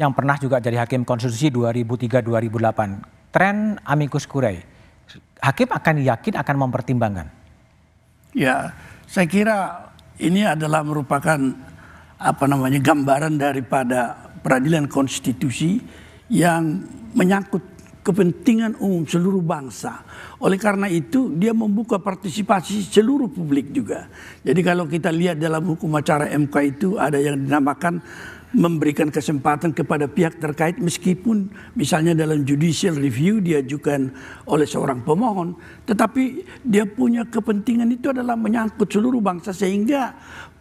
yang pernah juga jadi hakim konstitusi 2003-2008. Tren amicus curiae, hakim akan yakin akan mempertimbangkan. Ya, saya kira ini adalah merupakan apa namanya gambaran daripada peradilan konstitusi yang menyangkut kepentingan umum seluruh bangsa. Oleh karena itu, dia membuka partisipasi seluruh publik juga. Jadi kalau kita lihat dalam hukum acara MK itu ada yang dinamakan memberikan kesempatan kepada pihak terkait meskipun misalnya dalam judicial review diajukan oleh seorang pemohon tetapi dia punya kepentingan itu adalah menyangkut seluruh bangsa sehingga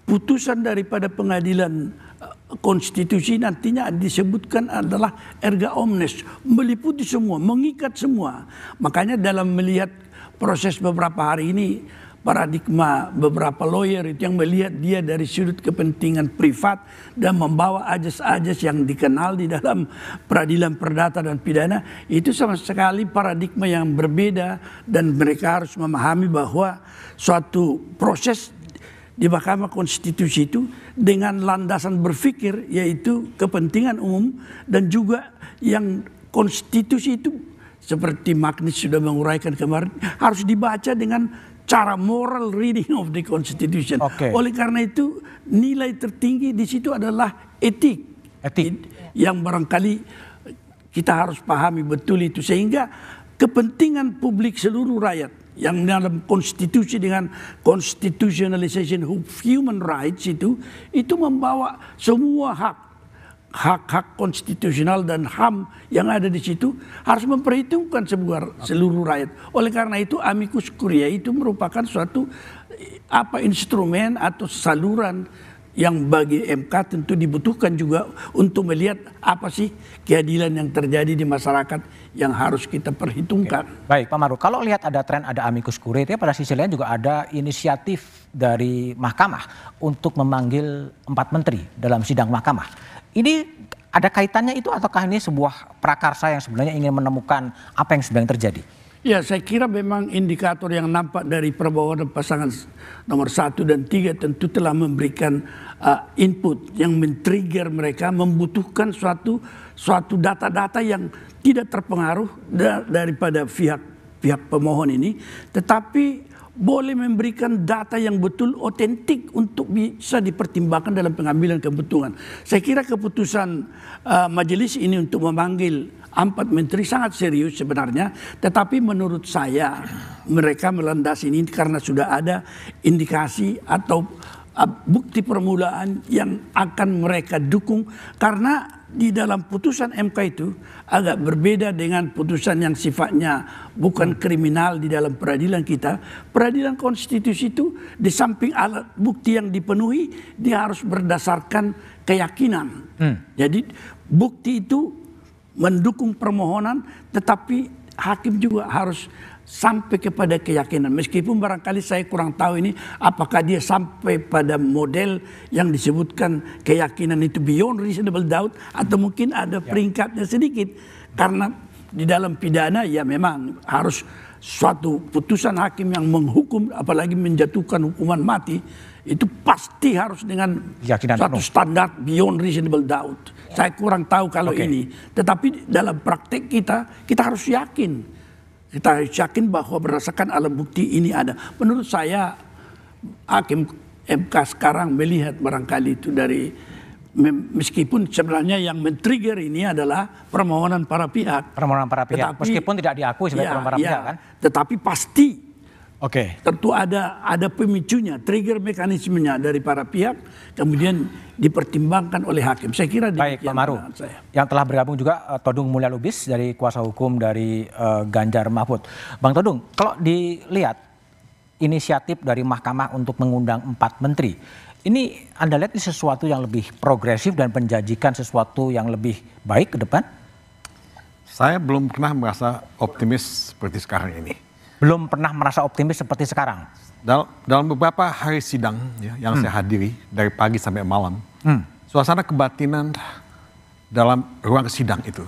putusan daripada pengadilan eh, konstitusi nantinya disebutkan adalah erga omnes meliputi semua mengikat semua makanya dalam melihat proses beberapa hari ini paradigma beberapa lawyer itu yang melihat dia dari sudut kepentingan privat dan membawa ajas-ajas yang dikenal di dalam peradilan perdata dan pidana itu sama sekali paradigma yang berbeda dan mereka harus memahami bahwa suatu proses di Mahkamah Konstitusi itu dengan landasan berpikir yaitu kepentingan umum dan juga yang konstitusi itu seperti Magnis sudah menguraikan kemarin harus dibaca dengan cara moral reading of the Constitution. Okay. Oleh karena itu nilai tertinggi di situ adalah etik. Etik. Yang barangkali kita harus pahami betul itu sehingga kepentingan publik seluruh rakyat yang dalam konstitusi dengan constitutionalization of human rights itu itu membawa semua hak hak-hak konstitusional dan HAM yang ada di situ harus memperhitungkan sebuah seluruh rakyat. Oleh karena itu amicus curiae itu merupakan suatu eh, apa instrumen atau saluran yang bagi MK tentu dibutuhkan juga untuk melihat apa sih keadilan yang terjadi di masyarakat yang harus kita perhitungkan. Oke. Baik, Pak Maru, kalau lihat ada tren ada amicus curiae, ya pada sisi lain juga ada inisiatif dari Mahkamah untuk memanggil empat menteri dalam sidang Mahkamah. Ini ada kaitannya itu ataukah ini sebuah prakarsa yang sebenarnya ingin menemukan apa yang sedang terjadi? Ya saya kira memang indikator yang nampak dari Prabowo dan pasangan nomor satu dan tiga tentu telah memberikan uh, input yang men-trigger mereka membutuhkan suatu suatu data-data yang tidak terpengaruh da daripada pihak pihak pemohon ini, tetapi boleh memberikan data yang betul otentik untuk bisa dipertimbangkan dalam pengambilan keputusan. Saya kira keputusan uh, majelis ini untuk memanggil empat menteri sangat serius sebenarnya, tetapi menurut saya mereka melandasi ini karena sudah ada indikasi atau Ah, bukti permulaan yang akan mereka dukung karena di dalam putusan MK itu agak berbeda dengan putusan yang sifatnya bukan kriminal di dalam peradilan kita. Peradilan konstitusi itu di samping alat bukti yang dipenuhi dia harus berdasarkan keyakinan. Hmm. Jadi bukti itu mendukung permohonan tetapi hakim juga harus sampai kepada keyakinan. Meskipun barangkali saya kurang tahu ini apakah dia sampai pada model yang disebutkan keyakinan itu beyond reasonable doubt atau mungkin ada ya. peringkatnya sedikit karena di dalam pidana ya memang harus suatu putusan hakim yang menghukum apalagi menjatuhkan hukuman mati itu pasti harus dengan Yakinan suatu penuh. standar beyond reasonable doubt. Ya. Saya kurang tahu kalau okay. ini, tetapi dalam praktek kita kita harus yakin kita yakin bahwa berdasarkan alat bukti ini ada. Menurut saya hakim MK sekarang melihat barangkali itu dari meskipun sebenarnya yang men-trigger ini adalah permohonan para pihak. Permohonan para pihak. Tetapi, meskipun tidak diakui sebagai ya, permohonan para ya, pihak kan. Tetapi pasti Oke. Okay. Tentu ada ada pemicunya, trigger mekanismenya dari para pihak, kemudian dipertimbangkan oleh hakim. Saya kira Baik, Pak Maru. Saya. Yang telah bergabung juga eh, Todung Mulya Lubis dari kuasa hukum dari uh, Ganjar Mahfud. Bang Todung, kalau dilihat inisiatif dari Mahkamah untuk mengundang empat menteri, ini Anda lihat ini sesuatu yang lebih progresif dan menjanjikan sesuatu yang lebih baik ke depan? Saya belum pernah merasa optimis seperti sekarang ini belum pernah merasa optimis seperti sekarang? Dalam, dalam beberapa hari sidang ya, yang hmm. saya hadiri dari pagi sampai malam, hmm. suasana kebatinan dalam ruang sidang itu,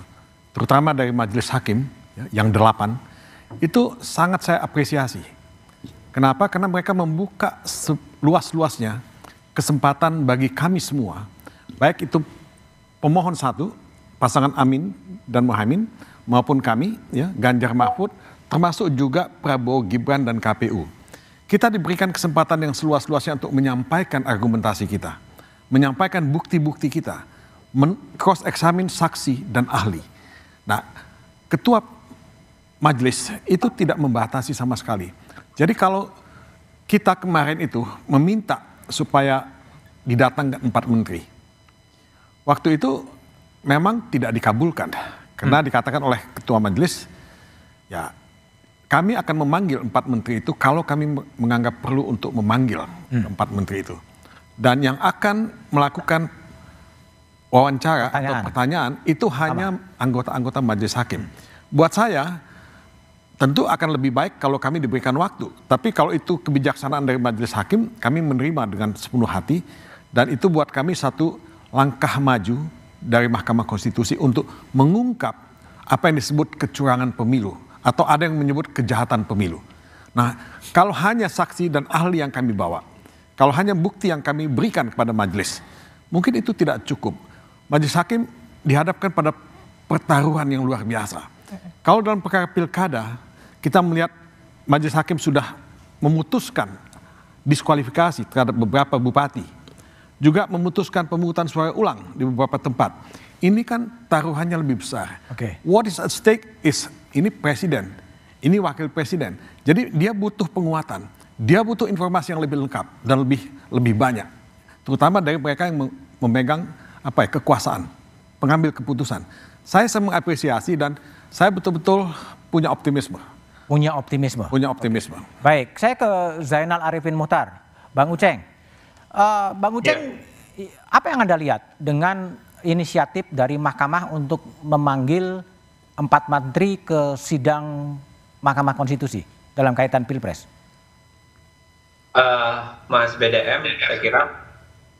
terutama dari majelis hakim ya, yang delapan, itu sangat saya apresiasi. Kenapa? Karena mereka membuka luas-luasnya kesempatan bagi kami semua, baik itu pemohon satu, pasangan Amin dan Muhammad maupun kami, ya, Ganjar Mahfud, termasuk juga Prabowo Gibran dan KPU. Kita diberikan kesempatan yang seluas-luasnya untuk menyampaikan argumentasi kita, menyampaikan bukti-bukti kita, cross examine saksi dan ahli. Nah, ketua majelis itu tidak membatasi sama sekali. Jadi kalau kita kemarin itu meminta supaya didatangkan empat menteri. Waktu itu memang tidak dikabulkan karena hmm. dikatakan oleh ketua majelis ya kami akan memanggil empat menteri itu kalau kami menganggap perlu untuk memanggil hmm. empat menteri itu. Dan yang akan melakukan wawancara pertanyaan. atau pertanyaan itu hanya anggota-anggota majelis hakim. Hmm. Buat saya tentu akan lebih baik kalau kami diberikan waktu. Tapi kalau itu kebijaksanaan dari majelis hakim, kami menerima dengan sepenuh hati dan itu buat kami satu langkah maju dari Mahkamah Konstitusi untuk mengungkap apa yang disebut kecurangan pemilu atau ada yang menyebut kejahatan pemilu. Nah, kalau hanya saksi dan ahli yang kami bawa, kalau hanya bukti yang kami berikan kepada majelis, mungkin itu tidak cukup. Majelis hakim dihadapkan pada pertaruhan yang luar biasa. Kalau dalam perkara pilkada, kita melihat majelis hakim sudah memutuskan diskualifikasi terhadap beberapa bupati. Juga memutuskan pemungutan suara ulang di beberapa tempat. Ini kan taruhannya lebih besar. Okay. What is at stake is ini presiden, ini wakil presiden. Jadi dia butuh penguatan, dia butuh informasi yang lebih lengkap dan lebih lebih banyak, terutama dari mereka yang memegang apa ya kekuasaan, pengambil keputusan. Saya sangat mengapresiasi dan saya betul-betul punya optimisme. Punya optimisme. Punya optimisme. Okay. Baik, saya ke Zainal Arifin Muhtar, Bang Uceng. Uh, Bang Uceng, yeah. apa yang anda lihat dengan inisiatif dari Mahkamah untuk memanggil empat menteri ke sidang Mahkamah Konstitusi dalam kaitan Pilpres? Uh, Mas BDM, saya kira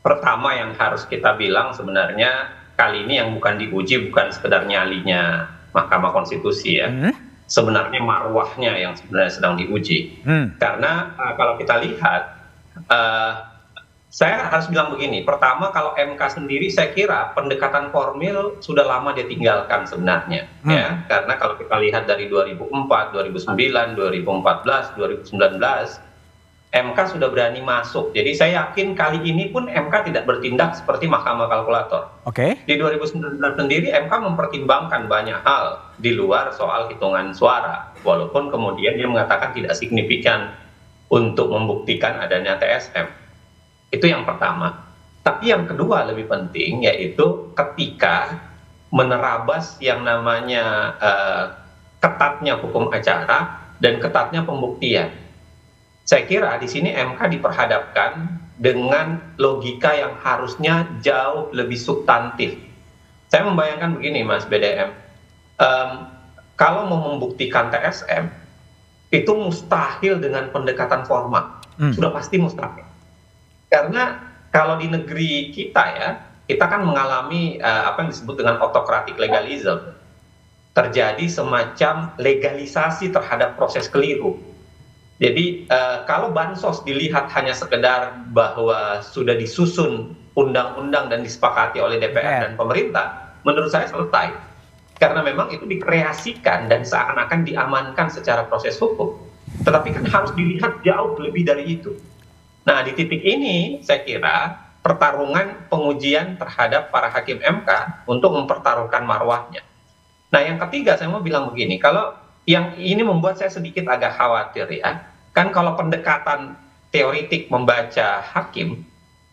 pertama yang harus kita bilang sebenarnya kali ini yang bukan diuji bukan sekedar nyalinya Mahkamah Konstitusi ya. Hmm? Sebenarnya marwahnya yang sebenarnya sedang diuji. Hmm. Karena uh, kalau kita lihat uh, saya harus bilang begini, pertama kalau MK sendiri saya kira pendekatan formil sudah lama ditinggalkan sebenarnya hmm. ya karena kalau kita lihat dari 2004, 2009, 2014, 2019 MK sudah berani masuk. Jadi saya yakin kali ini pun MK tidak bertindak seperti Mahkamah Kalkulator. Oke. Okay. Di 2019 sendiri MK mempertimbangkan banyak hal di luar soal hitungan suara walaupun kemudian dia mengatakan tidak signifikan untuk membuktikan adanya TSM. Itu yang pertama. Tapi yang kedua lebih penting yaitu ketika menerabas yang namanya uh, ketatnya hukum acara dan ketatnya pembuktian. Saya kira di sini MK diperhadapkan dengan logika yang harusnya jauh lebih substantif. Saya membayangkan begini, Mas BDM. Um, kalau mau membuktikan TSM, itu mustahil dengan pendekatan formal. Hmm. Sudah pasti mustahil karena kalau di negeri kita ya kita kan mengalami uh, apa yang disebut dengan autokratik legalism terjadi semacam legalisasi terhadap proses keliru jadi uh, kalau bansos dilihat hanya sekedar bahwa sudah disusun undang-undang dan disepakati oleh DPR dan pemerintah menurut saya selesai karena memang itu dikreasikan dan seakan-akan diamankan secara proses hukum. Tetapi kan harus dilihat jauh lebih dari itu nah di titik ini saya kira pertarungan pengujian terhadap para hakim mk untuk mempertaruhkan marwahnya nah yang ketiga saya mau bilang begini kalau yang ini membuat saya sedikit agak khawatir ya kan kalau pendekatan teoritik membaca hakim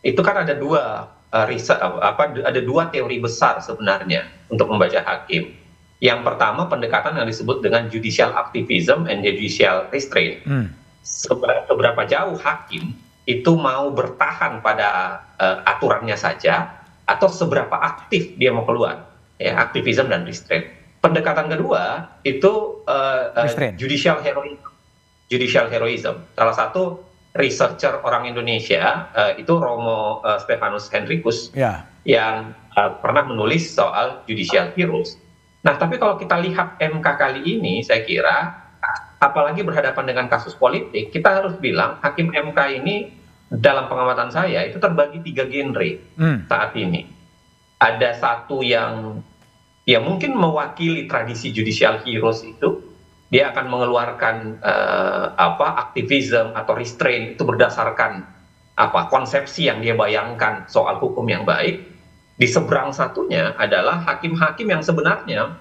itu kan ada dua uh, eh, riset apa ada dua teori besar sebenarnya untuk membaca hakim yang pertama pendekatan yang disebut dengan judicial activism and judicial restraint. Hmm. Seberapa, jauh hakim itu mau bertahan pada uh, aturannya saja atau seberapa aktif dia mau keluar ya aktivisme dan restraint. Pendekatan kedua itu uh, uh, judicial heroism. Judicial heroism. Salah satu researcher orang Indonesia uh, itu Romo uh, Stefanus Hendrikus yeah. yang uh, pernah menulis soal judicial heroes. Nah, tapi kalau kita lihat MK kali ini, saya kira apalagi berhadapan dengan kasus politik, kita harus bilang hakim MK ini dalam pengamatan saya itu terbagi tiga genre hmm. saat ini. Ada satu yang ya mungkin mewakili tradisi judicial heroes itu, dia akan mengeluarkan uh, apa aktivisme atau restraint itu berdasarkan apa konsepsi yang dia bayangkan soal hukum yang baik. Di seberang satunya adalah hakim-hakim yang sebenarnya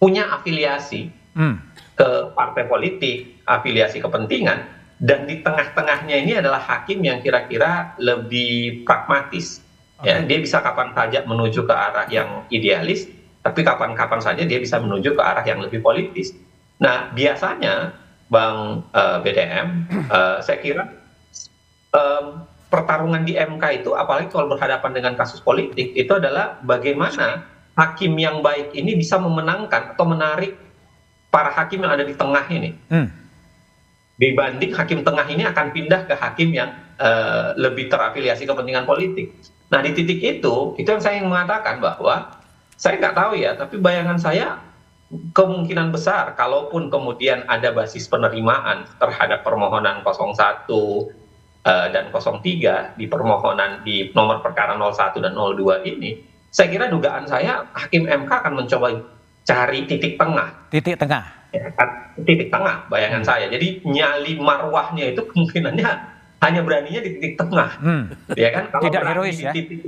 punya afiliasi Hmm. ke partai politik afiliasi kepentingan dan di tengah-tengahnya ini adalah hakim yang kira-kira lebih pragmatis ya dia bisa kapan saja menuju ke arah yang idealis tapi kapan-kapan saja dia bisa menuju ke arah yang lebih politis nah biasanya bang uh, BDM uh, saya kira um, pertarungan di MK itu apalagi kalau berhadapan dengan kasus politik itu adalah bagaimana hakim yang baik ini bisa memenangkan atau menarik para hakim yang ada di tengah ini. Hmm. Dibanding hakim tengah ini akan pindah ke hakim yang uh, lebih terafiliasi kepentingan politik. Nah di titik itu, itu yang saya ingin mengatakan bahwa saya nggak tahu ya, tapi bayangan saya kemungkinan besar kalaupun kemudian ada basis penerimaan terhadap permohonan 01 uh, eh, dan 03 di permohonan di nomor perkara 01 dan 02 ini, saya kira dugaan saya hakim MK akan mencoba cari titik tengah. Titik tengah. Ya, kan? titik tengah bayangan hmm. saya. Jadi nyali marwahnya itu kemungkinannya hanya beraninya di titik tengah. Hmm. Ya kan kalau tidak herois di ya. Titik,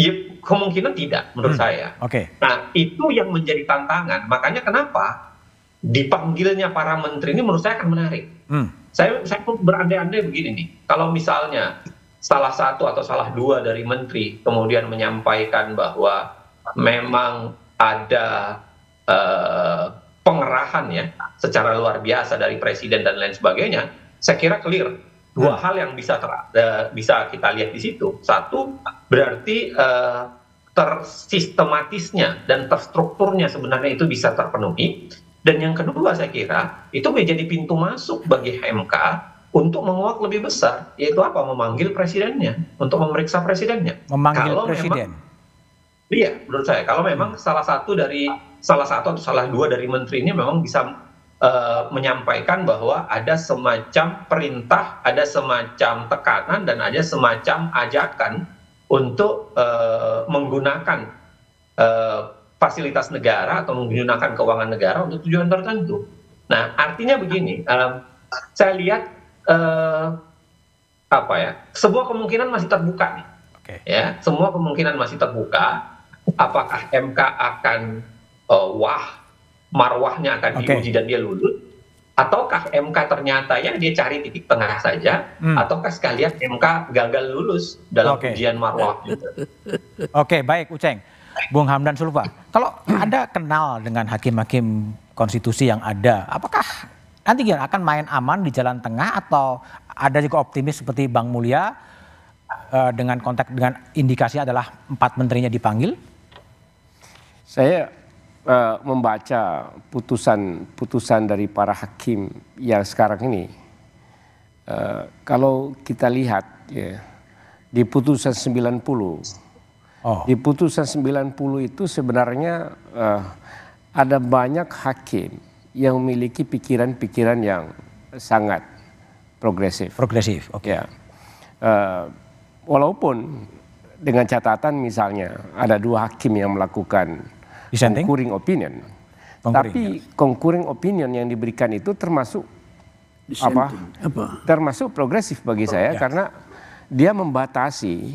ya kemungkinan tidak menurut hmm. saya. Oke. Okay. Nah, itu yang menjadi tantangan. Makanya kenapa dipanggilnya para menteri ini menurut saya akan menarik. Hmm. Saya saya berandai-andai begini nih. Kalau misalnya salah satu atau salah dua dari menteri kemudian menyampaikan bahwa memang ada eh, pengerahan ya secara luar biasa dari presiden dan lain sebagainya, saya kira clear dua hal yang bisa ter, eh, bisa kita lihat di situ. Satu berarti eh, tersistematisnya dan terstrukturnya sebenarnya itu bisa terpenuhi. Dan yang kedua saya kira itu menjadi pintu masuk bagi MK untuk menguak lebih besar, yaitu apa? Memanggil presidennya, untuk memeriksa presidennya. Memanggil presiden iya menurut saya kalau memang hmm. salah satu dari salah satu atau salah dua dari menteri ini memang bisa eh, menyampaikan bahwa ada semacam perintah, ada semacam tekanan, dan ada semacam ajakan untuk uh, menggunakan uh, fasilitas negara atau menggunakan keuangan negara untuk tujuan tertentu. Nah, artinya begini, uh, saya lihat uh, apa ya, sebuah kemungkinan masih terbuka nih, okay. ya, semua kemungkinan masih terbuka apakah MK akan uh, wah marwahnya akan okay. diuji dan dia lulus ataukah MK ternyata ya dia cari titik tengah saja hmm. ataukah sekalian MK gagal lulus dalam okay. ujian marwah gitu? Oke, okay, baik Uceng. Bung Hamdan Sulfa, kalau Anda kenal dengan hakim-hakim konstitusi yang ada, apakah nanti gimana akan main aman di jalan tengah atau ada juga optimis seperti Bang Mulya eh, dengan kontak dengan indikasi adalah empat menterinya dipanggil? Saya uh, membaca putusan-putusan dari para hakim yang sekarang ini. Uh, kalau kita lihat ya di putusan 90 oh. di putusan 90 itu sebenarnya uh, ada banyak hakim yang memiliki pikiran-pikiran yang sangat progresif. Progresif, oke. Okay. Ya. Uh, walaupun dengan catatan misalnya ada dua hakim yang melakukan Dissenting? concurring opinion. Concurring, Tapi ya. concurring opinion yang diberikan itu termasuk apa? apa? Termasuk progresif bagi Pro, saya ya. karena dia membatasi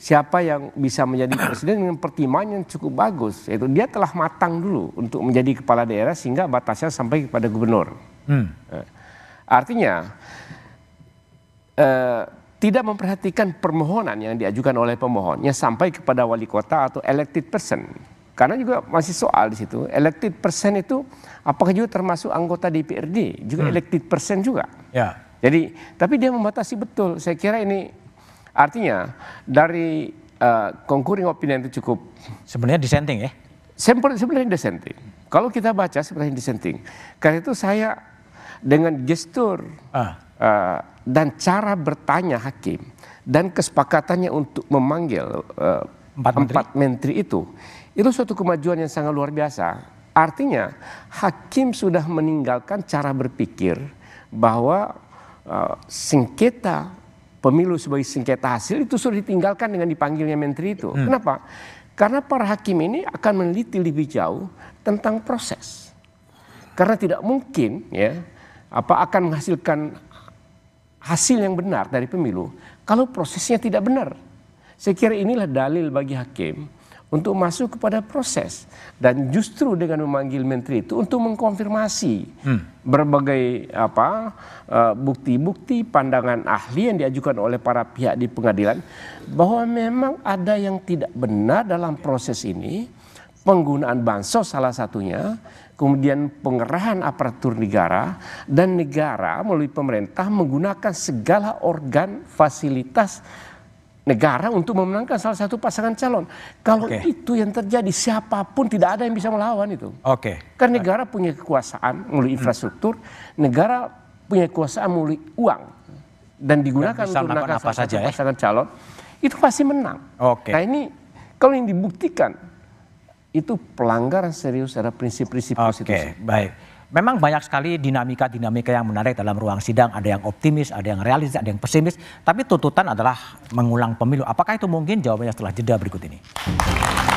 siapa yang bisa menjadi presiden dengan pertimbangan yang cukup bagus. Yaitu dia telah matang dulu untuk menjadi kepala daerah sehingga batasnya sampai kepada gubernur. Hmm. Eh, artinya eh, tidak memperhatikan permohonan yang diajukan oleh pemohonnya sampai kepada wali kota atau elected person. Karena juga masih soal di situ. Elected persen itu apakah juga termasuk anggota DPRD? Juga hmm. elected persen juga. Ya. Jadi, tapi dia membatasi betul. Saya kira ini artinya dari uh, concurring opinion itu cukup. Sebenarnya dissenting ya? Sempel, sebenarnya dissenting. Kalau kita baca sebenarnya dissenting. Karena itu saya dengan gestur ah. uh, dan cara bertanya hakim dan kesepakatannya untuk memanggil uh, empat, menteri. empat menteri itu itu suatu kemajuan yang sangat luar biasa. Artinya hakim sudah meninggalkan cara berpikir bahwa uh, sengketa pemilu sebagai sengketa hasil itu sudah ditinggalkan dengan dipanggilnya menteri itu. Hmm. Kenapa? Karena para hakim ini akan meneliti lebih jauh tentang proses. Karena tidak mungkin ya apa akan menghasilkan hasil yang benar dari pemilu kalau prosesnya tidak benar. Saya kira inilah dalil bagi hakim untuk masuk kepada proses dan justru dengan memanggil menteri itu untuk mengkonfirmasi hmm. berbagai apa eh, bukti-bukti pandangan ahli yang diajukan oleh para pihak di pengadilan bahwa memang ada yang tidak benar dalam proses ini penggunaan bansos salah satunya kemudian pengerahan aparatur negara dan negara melalui pemerintah menggunakan segala organ fasilitas negara untuk memenangkan salah satu pasangan calon. Kalau okay. itu yang terjadi, siapapun tidak ada yang bisa melawan itu. Oke. Okay. Karena negara punya kekuasaan melalui hmm. infrastruktur, hmm. negara punya kekuasaan melalui uang dan digunakan untuk menangkan salah saja, satu ya. pasangan ya? calon, itu pasti menang. Oke. Okay. Nah ini kalau yang dibuktikan itu pelanggaran serius secara prinsip-prinsip konstitusi. Oke, baik memang banyak sekali dinamika-dinamika yang menarik dalam ruang sidang. Ada yang optimis, ada yang realistis, ada yang pesimis. Tapi tuntutan adalah mengulang pemilu. Apakah itu mungkin? Jawabannya setelah jeda berikut ini.